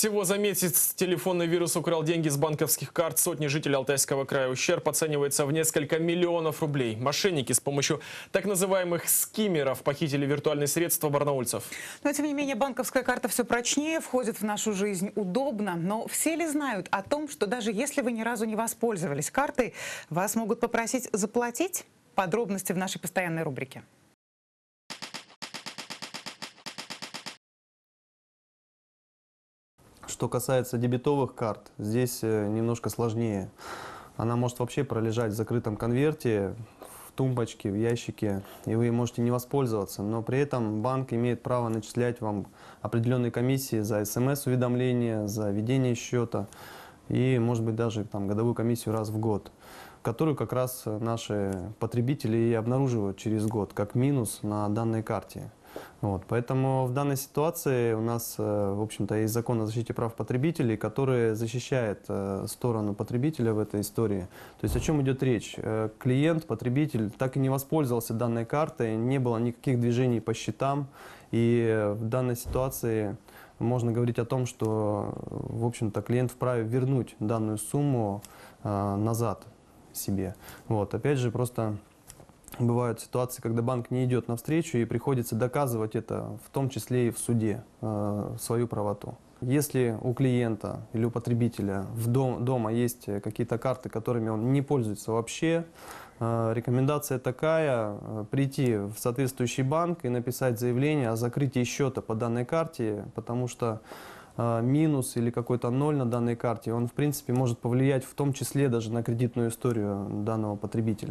Всего за месяц телефонный вирус украл деньги с банковских карт сотни жителей Алтайского края. Ущерб оценивается в несколько миллионов рублей. Мошенники с помощью так называемых скиммеров похитили виртуальные средства барнаульцев. Но ну, а тем не менее банковская карта все прочнее, входит в нашу жизнь удобно. Но все ли знают о том, что даже если вы ни разу не воспользовались картой, вас могут попросить заплатить? Подробности в нашей постоянной рубрике. Что касается дебетовых карт, здесь э, немножко сложнее. Она может вообще пролежать в закрытом конверте, в тумбочке, в ящике, и вы можете не воспользоваться. Но при этом банк имеет право начислять вам определенные комиссии за смс-уведомления, за ведение счета и, может быть, даже там, годовую комиссию раз в год, которую как раз наши потребители и обнаруживают через год как минус на данной карте. Вот, поэтому в данной ситуации у нас, э, в общем-то, есть закон о защите прав потребителей, который защищает э, сторону потребителя в этой истории. То есть о чем идет речь? Э, клиент, потребитель так и не воспользовался данной картой, не было никаких движений по счетам, и в данной ситуации можно говорить о том, что, в общем-то, клиент вправе вернуть данную сумму назад себе. Вот, опять же, просто бывают ситуации, когда банк не идет навстречу и приходится доказывать это, в том числе и в суде, э, свою правоту. Если у клиента или у потребителя в дом, дома есть какие-то карты, которыми он не пользуется вообще, э, рекомендация такая э, – прийти в соответствующий банк и написать заявление о закрытии счета по данной карте, потому что минус или какой-то ноль на данной карте, он, в принципе, может повлиять в том числе даже на кредитную историю данного потребителя.